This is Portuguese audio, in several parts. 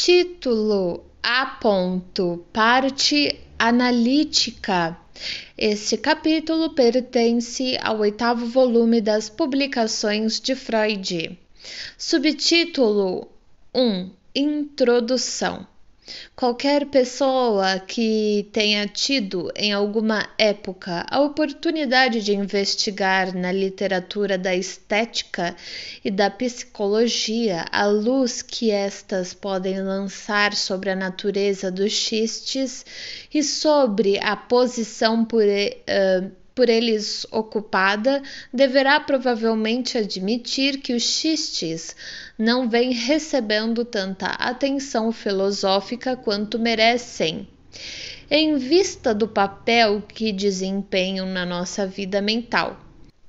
título A ponto, parte analítica. Este capítulo pertence ao oitavo volume das publicações de Freud. Subtítulo 1 Introdução Qualquer pessoa que tenha tido em alguma época a oportunidade de investigar na literatura da estética e da psicologia a luz que estas podem lançar sobre a natureza dos xistes e sobre a posição por, uh, por eles ocupada, deverá provavelmente admitir que os xistes não vêm recebendo tanta atenção filosófica quanto merecem. Em vista do papel que desempenham na nossa vida mental,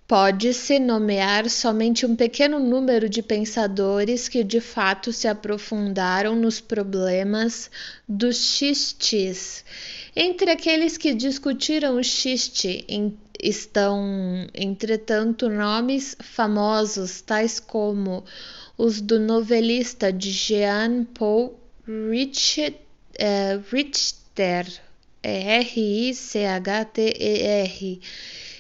Pode-se nomear somente um pequeno número de pensadores que de fato se aprofundaram nos problemas dos xistes entre aqueles que discutiram o xiste em, estão, entretanto, nomes famosos tais como os do novelista de Jean Paul Richter, eh, Richter R-I-C-H-T-E-R,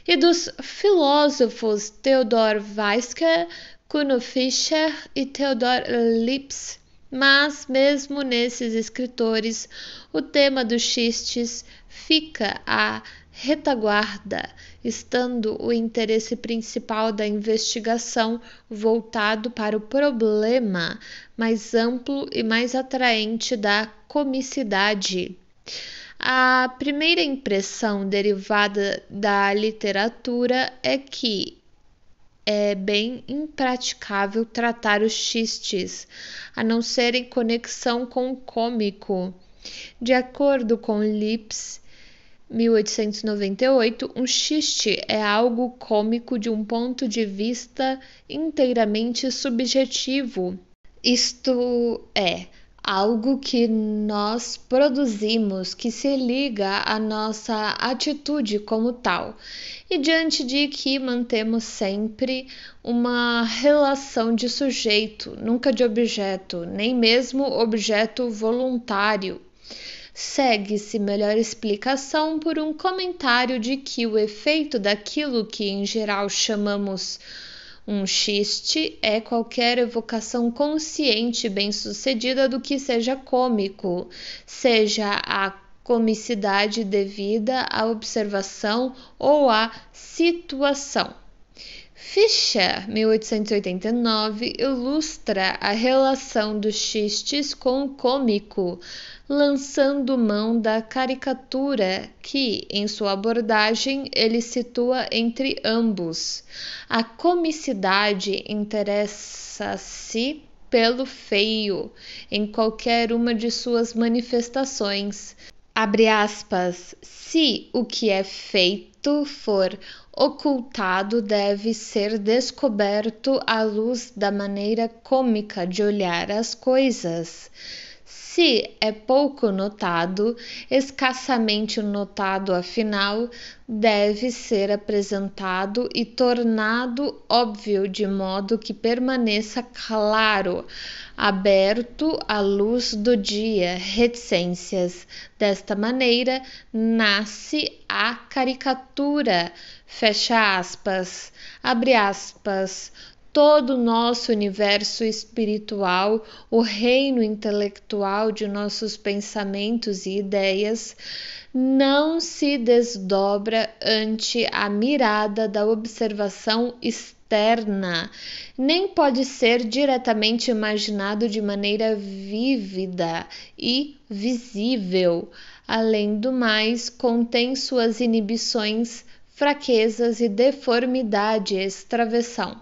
é e dos filósofos Theodor Weisker, Kuno Fischer e Theodor Lips. Mas, mesmo nesses escritores, o tema dos xistes fica à retaguarda, estando o interesse principal da investigação voltado para o problema mais amplo e mais atraente da comicidade. A primeira impressão derivada da literatura é que é bem impraticável tratar os xistes, a não ser em conexão com o cômico. De acordo com Lips, 1898, um xiste é algo cômico de um ponto de vista inteiramente subjetivo. Isto é, algo que nós produzimos que se liga à nossa atitude como tal, e diante de que mantemos sempre uma relação de sujeito, nunca de objeto, nem mesmo objeto voluntário. Segue-se melhor explicação por um comentário de que o efeito daquilo que em geral chamamos um xiste é qualquer evocação consciente bem-sucedida do que seja cômico, seja a comicidade devida à observação ou à situação. Fischer, 1889, ilustra a relação dos xistes com o cômico, lançando mão da caricatura que, em sua abordagem, ele situa entre ambos. A comicidade interessa-se pelo feio em qualquer uma de suas manifestações. Abre aspas, se o que é feito for ocultado deve ser descoberto à luz da maneira cômica de olhar as coisas se é pouco notado, escassamente notado afinal, deve ser apresentado e tornado óbvio de modo que permaneça claro, aberto à luz do dia, reticências. Desta maneira, nasce a caricatura, fecha aspas, abre aspas, todo o nosso universo espiritual, o reino intelectual de nossos pensamentos e ideias, não se desdobra ante a mirada da observação externa, nem pode ser diretamente imaginado de maneira vívida e visível. Além do mais, contém suas inibições, fraquezas e deformidade, extravessão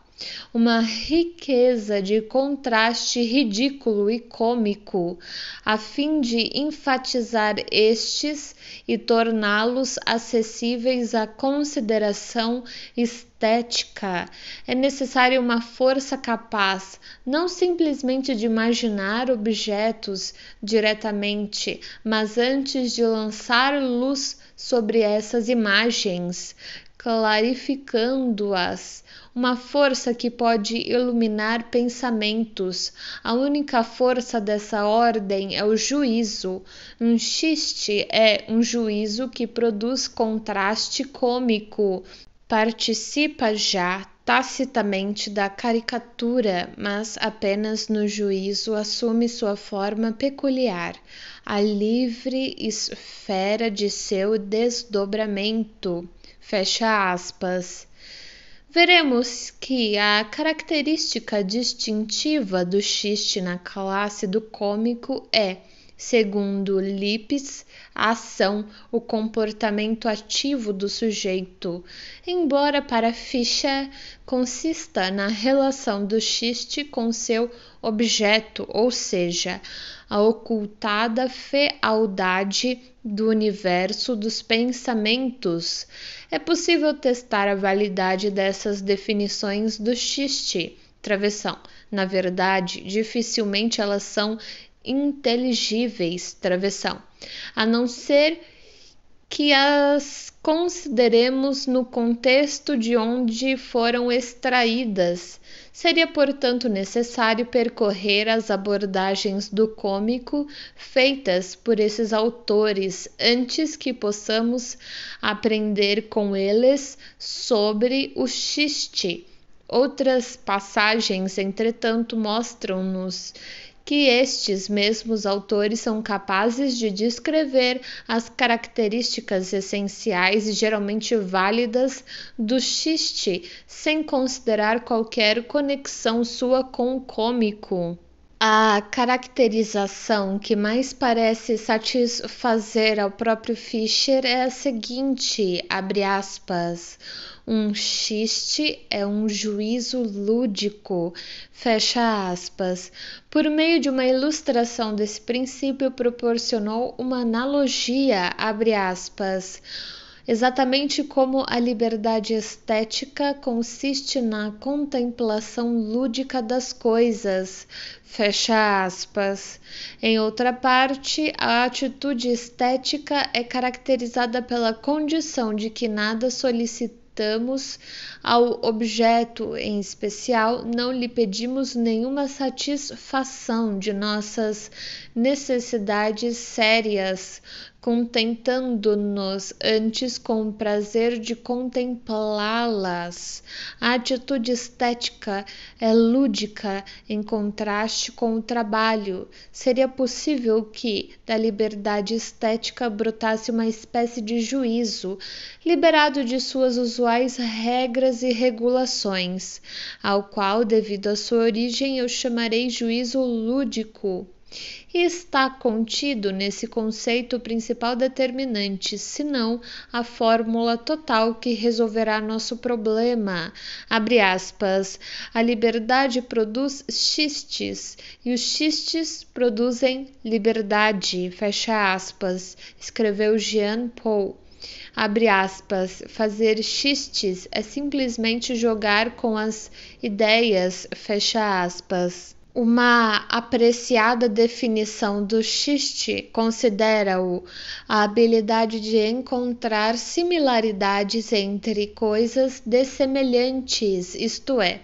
uma riqueza de contraste ridículo e cômico, a fim de enfatizar estes e torná-los acessíveis à consideração estética. É necessária uma força capaz, não simplesmente de imaginar objetos diretamente, mas antes de lançar luz sobre essas imagens, clarificando-as uma força que pode iluminar pensamentos. A única força dessa ordem é o juízo. Um xiste é um juízo que produz contraste cômico. Participa já tacitamente da caricatura, mas apenas no juízo assume sua forma peculiar, a livre esfera de seu desdobramento. Fecha aspas. Veremos que a característica distintiva do xiste na classe do cômico é, segundo Lips, a ação, o comportamento ativo do sujeito, embora para Fischer consista na relação do xiste com seu objeto, ou seja, a ocultada fealdade do universo dos pensamentos é possível testar a validade dessas definições do xiste, travessão. Na verdade, dificilmente elas são inteligíveis, travessão, a não ser que as consideremos no contexto de onde foram extraídas. Seria, portanto, necessário percorrer as abordagens do cômico feitas por esses autores antes que possamos aprender com eles sobre o xiste. Outras passagens, entretanto, mostram-nos que estes mesmos autores são capazes de descrever as características essenciais e geralmente válidas do xiste, sem considerar qualquer conexão sua com o cômico. A caracterização que mais parece satisfazer ao próprio Fischer é a seguinte, abre aspas, um xiste é um juízo lúdico, fecha aspas. Por meio de uma ilustração desse princípio proporcionou uma analogia, abre aspas exatamente como a liberdade estética consiste na contemplação lúdica das coisas. Fecha aspas. Em outra parte, a atitude estética é caracterizada pela condição de que nada solicitamos ao objeto em especial, não lhe pedimos nenhuma satisfação de nossas necessidades sérias, contentando-nos antes com o prazer de contemplá-las. A atitude estética é lúdica em contraste com o trabalho. Seria possível que da liberdade estética brotasse uma espécie de juízo, liberado de suas usuais regras e regulações, ao qual, devido à sua origem, eu chamarei juízo lúdico e está contido nesse conceito o principal determinante, senão a fórmula total que resolverá nosso problema. Abre aspas. A liberdade produz xistes e os xistes produzem liberdade. Fecha aspas. Escreveu Jean Paul abre aspas, fazer xistes é simplesmente jogar com as ideias, fecha aspas. Uma apreciada definição do xiste considera-o a habilidade de encontrar similaridades entre coisas dessemelhantes, isto é,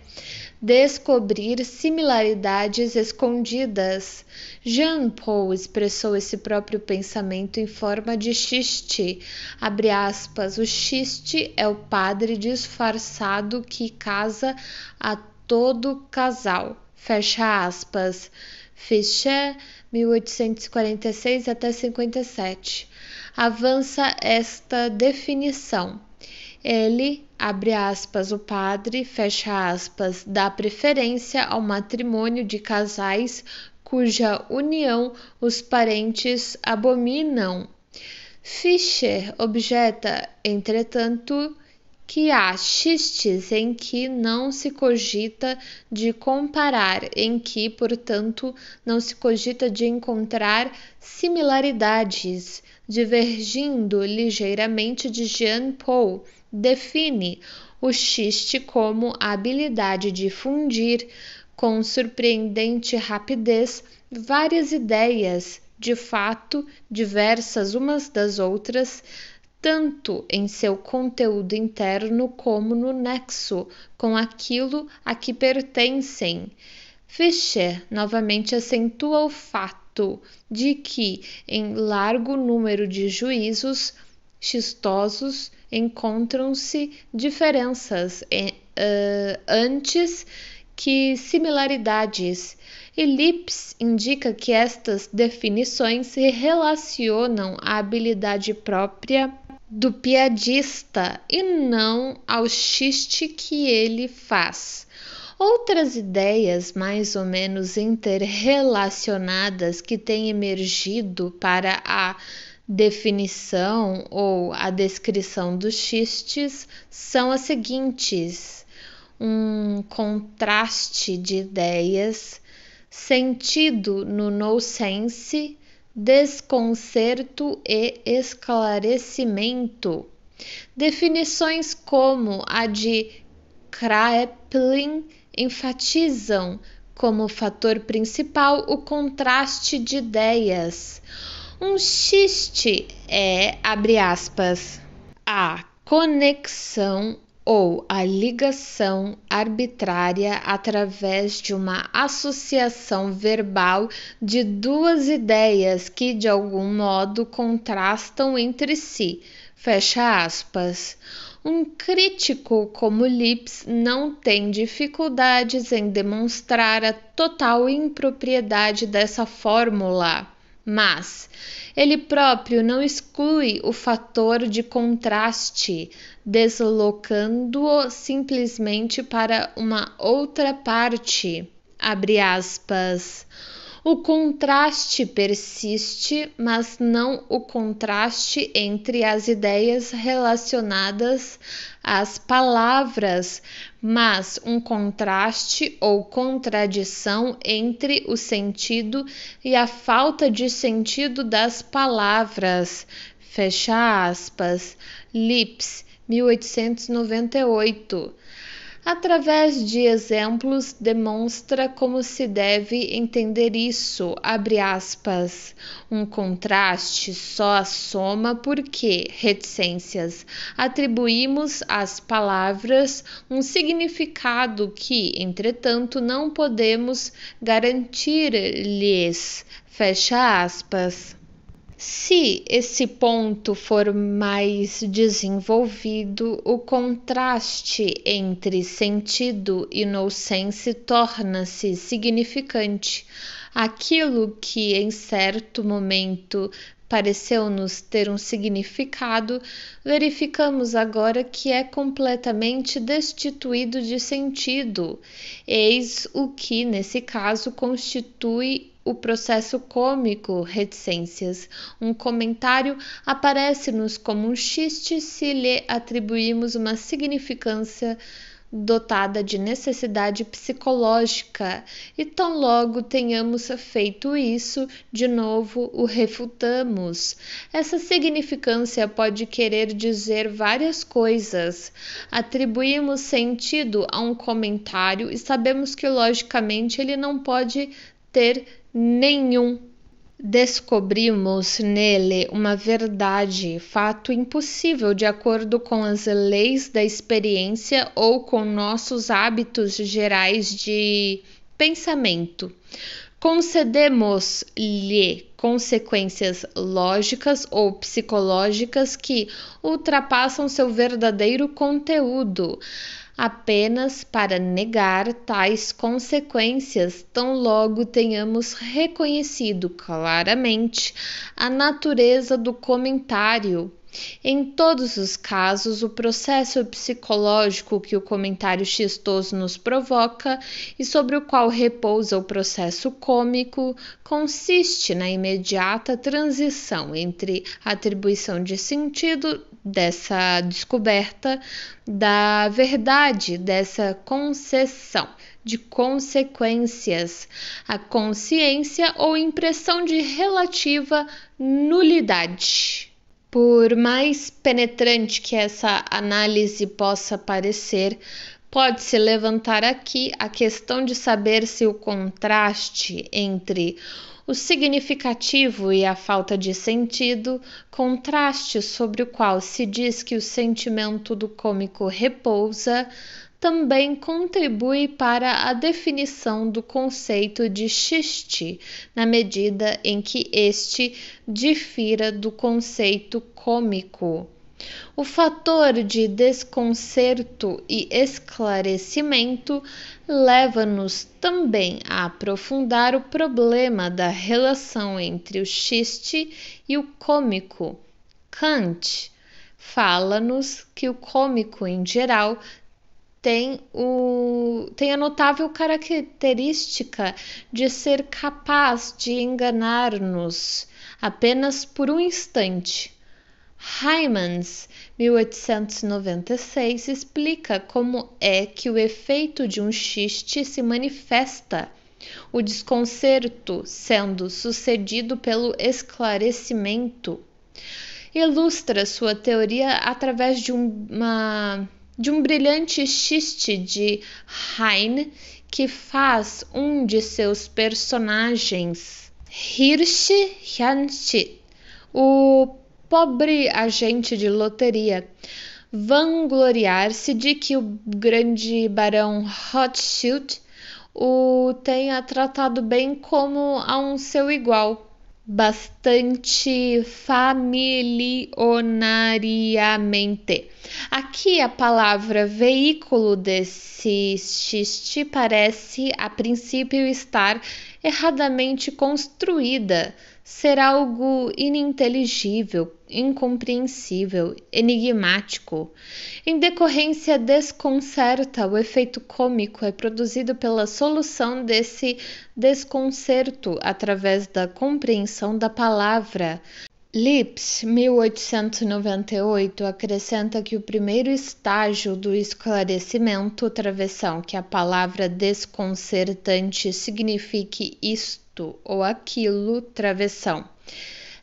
descobrir similaridades escondidas. Jean Paul expressou esse próprio pensamento em forma de xiste. Abre aspas, o xiste é o padre disfarçado que casa a todo casal fecha aspas. Fiché, 1846 até 57. Avança esta definição. Ele, abre aspas, o padre, fecha aspas, dá preferência ao matrimônio de casais cuja união os parentes abominam. Fischer objeta, entretanto, que há xistes em que não se cogita de comparar, em que, portanto, não se cogita de encontrar similaridades, divergindo ligeiramente de Jean Paul, define o xiste como a habilidade de fundir com surpreendente rapidez várias ideias, de fato diversas umas das outras, tanto em seu conteúdo interno como no nexo com aquilo a que pertencem. Fischer novamente acentua o fato de que, em largo número de juízos xistosos, encontram-se diferenças uh, antes que similaridades. E Lips indica que estas definições se relacionam à habilidade própria do piadista e não ao xiste que ele faz. Outras ideias mais ou menos interrelacionadas que têm emergido para a definição ou a descrição dos xistes são as seguintes: um contraste de ideias, sentido no no sense, desconcerto e esclarecimento. Definições como a de Kraepelin enfatizam como fator principal o contraste de ideias. Um xiste é, abre aspas, a conexão ou a ligação arbitrária através de uma associação verbal de duas ideias que de algum modo contrastam entre si. Fecha aspas. Um crítico como Lips não tem dificuldades em demonstrar a total impropriedade dessa fórmula mas ele próprio não exclui o fator de contraste, deslocando-o simplesmente para uma outra parte. Abre aspas. O contraste persiste, mas não o contraste entre as ideias relacionadas às palavras, mas um contraste ou contradição entre o sentido e a falta de sentido das palavras. Fecha aspas. Lips, 1898 através de exemplos, demonstra como se deve entender isso. Abre aspas. Um contraste só a soma porque, reticências, atribuímos às palavras um significado que, entretanto, não podemos garantir-lhes. Fecha aspas. Se esse ponto for mais desenvolvido, o contraste entre sentido e sense torna-se significante. Aquilo que em certo momento pareceu-nos ter um significado, verificamos agora que é completamente destituído de sentido. Eis o que, nesse caso, constitui o processo cômico reticências. Um comentário aparece-nos como um xiste se lhe atribuímos uma significância dotada de necessidade psicológica, e tão logo tenhamos feito isso, de novo o refutamos. Essa significância pode querer dizer várias coisas. Atribuímos sentido a um comentário e sabemos que logicamente ele não pode ter nenhum Descobrimos nele uma verdade, fato impossível de acordo com as leis da experiência ou com nossos hábitos gerais de pensamento. Concedemos-lhe consequências lógicas ou psicológicas que ultrapassam seu verdadeiro conteúdo apenas para negar tais consequências tão logo tenhamos reconhecido claramente a natureza do comentário. Em todos os casos, o processo psicológico que o comentário chistoso nos provoca e sobre o qual repousa o processo cômico consiste na imediata transição entre atribuição de sentido dessa descoberta da verdade, dessa concessão de consequências, a consciência ou impressão de relativa nulidade. Por mais penetrante que essa análise possa parecer, pode-se levantar aqui a questão de saber se o contraste entre o significativo e a falta de sentido, contraste sobre o qual se diz que o sentimento do cômico repousa, também contribui para a definição do conceito de xiste, na medida em que este difira do conceito cômico. O fator de desconcerto e esclarecimento leva-nos também a aprofundar o problema da relação entre o chiste e o cômico. Kant fala-nos que o cômico, em geral, tem, o, tem a notável característica de ser capaz de enganar-nos apenas por um instante Hymans, 1896, explica como é que o efeito de um xiste se manifesta, o desconcerto sendo sucedido pelo esclarecimento. Ilustra sua teoria através de uma de um brilhante xiste de Heine que faz um de seus personagens, Hirsch Janschit, o pobre agente de loteria vangloriar-se de que o grande barão Rothschild o tenha tratado bem como a um seu igual, bastante familionariamente. Aqui a palavra veículo desse xiste parece a princípio estar erradamente construída ser algo ininteligível, incompreensível, enigmático. Em decorrência, desconcerta, o efeito cômico é produzido pela solução desse desconcerto através da compreensão da palavra. Lips, 1898, acrescenta que o primeiro estágio do esclarecimento, travessão, que a palavra desconcertante signifique isto isto ou aquilo travessão.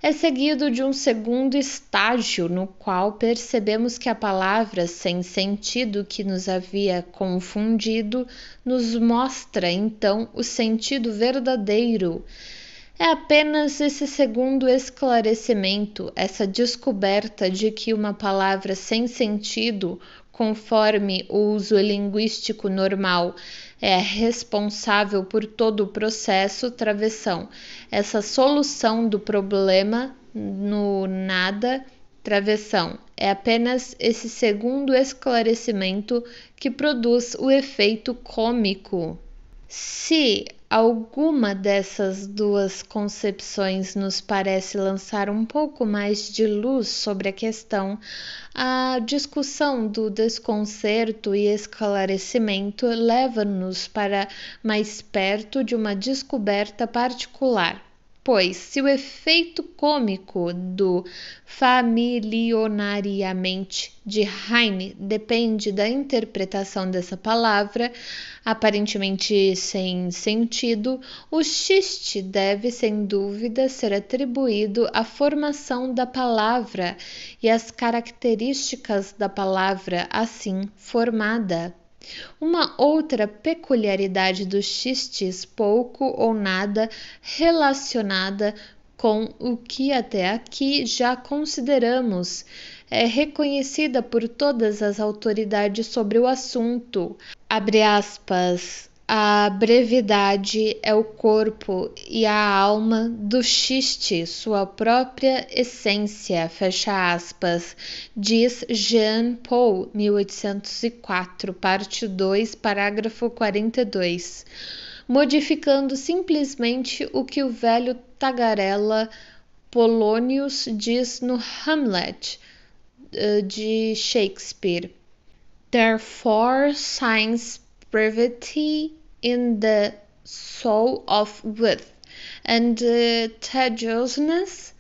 É seguido de um segundo estágio no qual percebemos que a palavra sem sentido que nos havia confundido nos mostra então o sentido verdadeiro. É apenas esse segundo esclarecimento, essa descoberta de que uma palavra sem sentido conforme o uso linguístico normal, é responsável por todo o processo travessão. Essa solução do problema no nada travessão é apenas esse segundo esclarecimento que produz o efeito cômico. Se alguma dessas duas concepções nos parece lançar um pouco mais de luz sobre a questão, a discussão do desconcerto e esclarecimento leva-nos para mais perto de uma descoberta particular Pois, se o efeito cômico do familionariamente de Heine depende da interpretação dessa palavra, aparentemente sem sentido, o xiste deve, sem dúvida, ser atribuído à formação da palavra e às características da palavra assim formada. Uma outra peculiaridade dos xistes pouco ou nada relacionada com o que até aqui já consideramos é reconhecida por todas as autoridades sobre o assunto. Abre aspas. A brevidade é o corpo e a alma do xiste, sua própria essência, fecha aspas, diz Jean Paul, 1804, parte 2, parágrafo 42, modificando simplesmente o que o velho tagarela Polônios diz no Hamlet eh, de Shakespeare. Therefore, science brevity in the soul of width and uh, tediousness,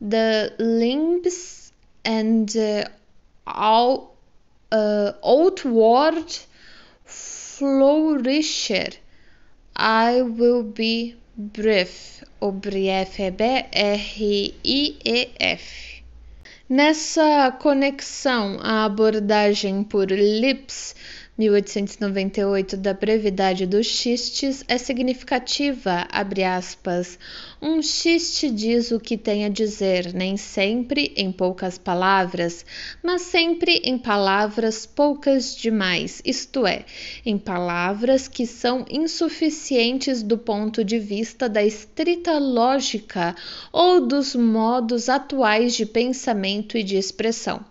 the limbs and uh, all, uh, outward flourisher. I will be brief. O B-R-I-E-F. Nessa conexão, a abordagem por lips 1898 da brevidade dos xistes é significativa, abre aspas. Um xiste diz o que tem a dizer, nem sempre em poucas palavras, mas sempre em palavras poucas demais, isto é, em palavras que são insuficientes do ponto de vista da estrita lógica ou dos modos atuais de pensamento e de expressão.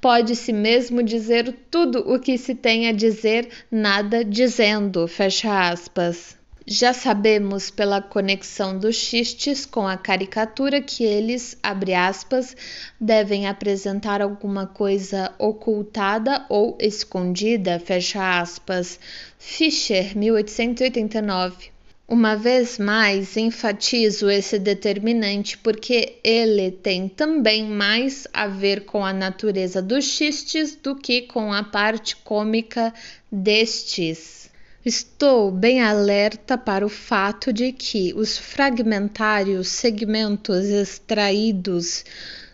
Pode-se mesmo dizer tudo o que se tem a dizer, nada dizendo. Fecha aspas. Já sabemos pela conexão dos xistes com a caricatura que eles, abre aspas, devem apresentar alguma coisa ocultada ou escondida, fecha aspas. Fischer, 1889. Uma vez mais, enfatizo esse determinante porque ele tem também mais a ver com a natureza dos xistes do que com a parte cômica destes. Estou bem alerta para o fato de que os fragmentários segmentos extraídos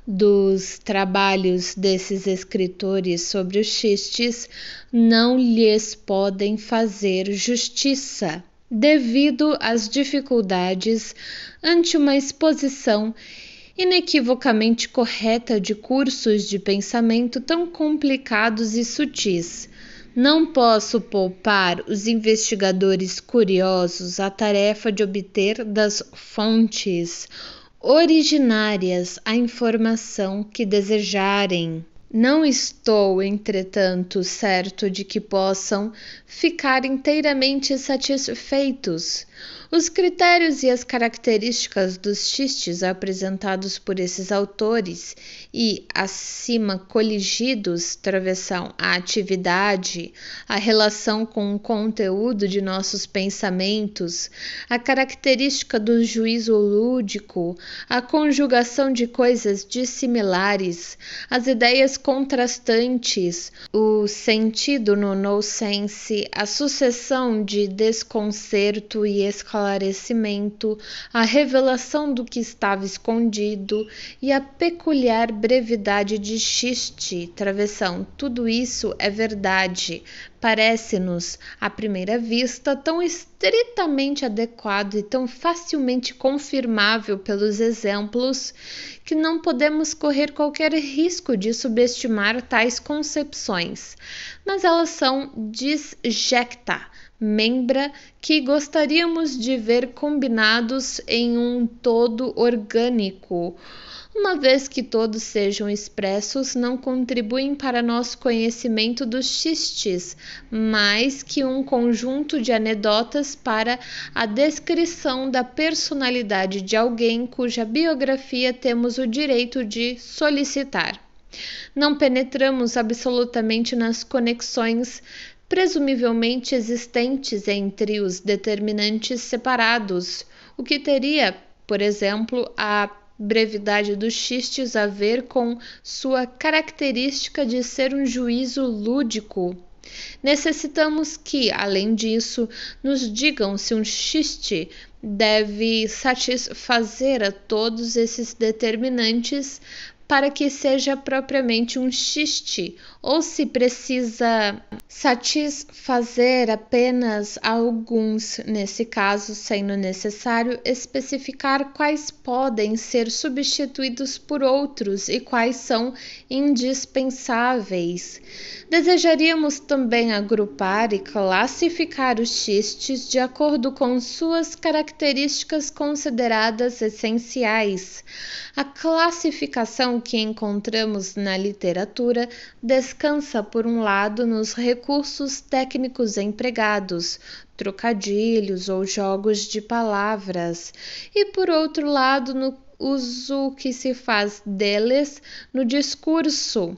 dos trabalhos desses escritores sobre os xistes não lhes podem fazer justiça devido às dificuldades ante uma exposição inequivocamente correta de cursos de pensamento tão complicados e sutis. Não posso poupar os investigadores curiosos a tarefa de obter das fontes originárias a informação que desejarem. Não estou, entretanto, certo de que possam ficar inteiramente satisfeitos. Os critérios e as características dos xistes apresentados por esses autores e acima coligidos atravessam a atividade, a relação com o conteúdo de nossos pensamentos, a característica do juízo lúdico, a conjugação de coisas dissimilares, as ideias contrastantes o sentido no no sense, a sucessão de desconcerto e esclarecimento, a revelação do que estava escondido e a peculiar brevidade de xiste, travessão. Tudo isso é verdade, parece-nos, à primeira vista, tão estritamente adequado e tão facilmente confirmável pelos exemplos que não podemos correr qualquer risco de subestimar tais concepções, mas elas são disjecta, membra, que gostaríamos de ver combinados em um todo orgânico uma vez que todos sejam expressos, não contribuem para nosso conhecimento dos xistes, mais que um conjunto de anedotas para a descrição da personalidade de alguém cuja biografia temos o direito de solicitar. Não penetramos absolutamente nas conexões presumivelmente existentes entre os determinantes separados, o que teria, por exemplo, a brevidade dos xistes a ver com sua característica de ser um juízo lúdico. Necessitamos que, além disso, nos digam se um xiste deve satisfazer a todos esses determinantes para que seja propriamente um xiste ou se precisa satisfazer apenas alguns, nesse caso, sendo necessário especificar quais podem ser substituídos por outros e quais são indispensáveis. Desejaríamos também agrupar e classificar os xistes de acordo com suas características consideradas essenciais. A classificação que encontramos na literatura descreve descansa, por um lado, nos recursos técnicos empregados, trocadilhos ou jogos de palavras, e por outro lado, no uso que se faz deles no discurso,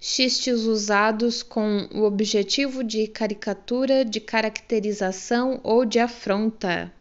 xistes usados com o objetivo de caricatura, de caracterização ou de afronta.